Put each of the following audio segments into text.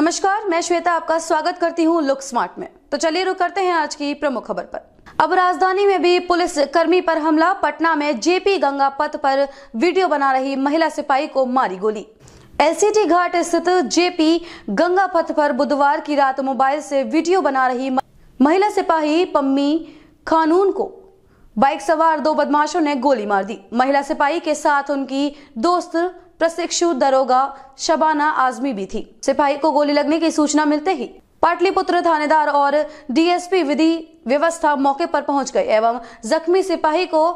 नमस्कार मैं श्वेता आपका स्वागत करती हूँ लुक स्मार्ट में तो चलिए रुक करते हैं आज की प्रमुख खबर पर अब राजधानी में भी पुलिस कर्मी पर हमला पटना में जेपी गंगा पथ पर वीडियो बना रही महिला सिपाही को मारी गोली एलसीटी घाट स्थित जेपी गंगा पथ पर बुधवार की रात मोबाइल से वीडियो बना रही महिला सिपाही पम्मी खानून को बाइक सवार दो बदमाशों ने गोली मार दी महिला सिपाही के साथ उनकी दोस्त प्रशिक्षु दरोगा शबाना आजमी भी थी सिपाही को गोली लगने की सूचना मिलते ही पाटलिपुत्र थानेदार और डीएसपी विधि व्यवस्था मौके पर पहुंच गए एवं जख्मी सिपाही को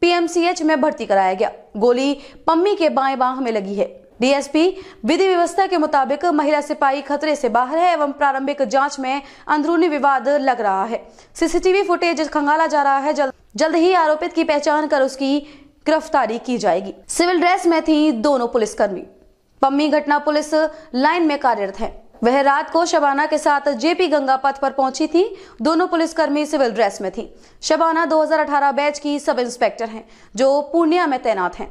पीएमसीएच में भर्ती कराया गया गोली पम्मी के बाएं बाह में लगी है डीएसपी विधि व्यवस्था के मुताबिक महिला सिपाही खतरे से बाहर है एवं प्रारंभिक जांच में अंदरूनी विवाद लग रहा है सीसीटीवी फुटेज खंगाला जा रहा है जल्द जल्द ही आरोपित की पहचान कर उसकी गिरफ्तारी की जाएगी सिविल ड्रेस में थी दोनों पुलिसकर्मी पम्मी घटना पुलिस लाइन में कार्यरत है वह रात को शबाना के साथ जेपी गंगा पथ पर पहुंची थी दोनों पुलिसकर्मी सिविल ड्रेस में थी शबाना 2018 बैच की सब इंस्पेक्टर हैं जो पूर्णिया में तैनात हैं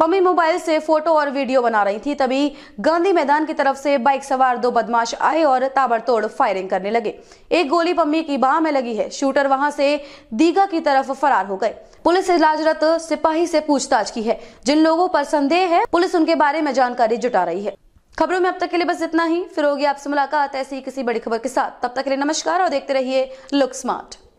मम्मी मोबाइल से फोटो और वीडियो बना रही थी तभी गांधी मैदान की तरफ से बाइक सवार दो बदमाश आए और ताबड़तोड़ फायरिंग करने लगे एक गोली मम्मी की बाह में लगी है शूटर वहां से दीघा की तरफ फरार हो गए पुलिस इलाजरत सिपाही से पूछताछ की है जिन लोगों पर संदेह है पुलिस उनके बारे में जानकारी जुटा रही है खबरों में अब तक के लिए बस इतना ही फिर होगी आपसे मुलाकात ऐसी किसी बड़ी खबर के साथ तब तक के लिए नमस्कार और देखते रहिए लुक स्मार्ट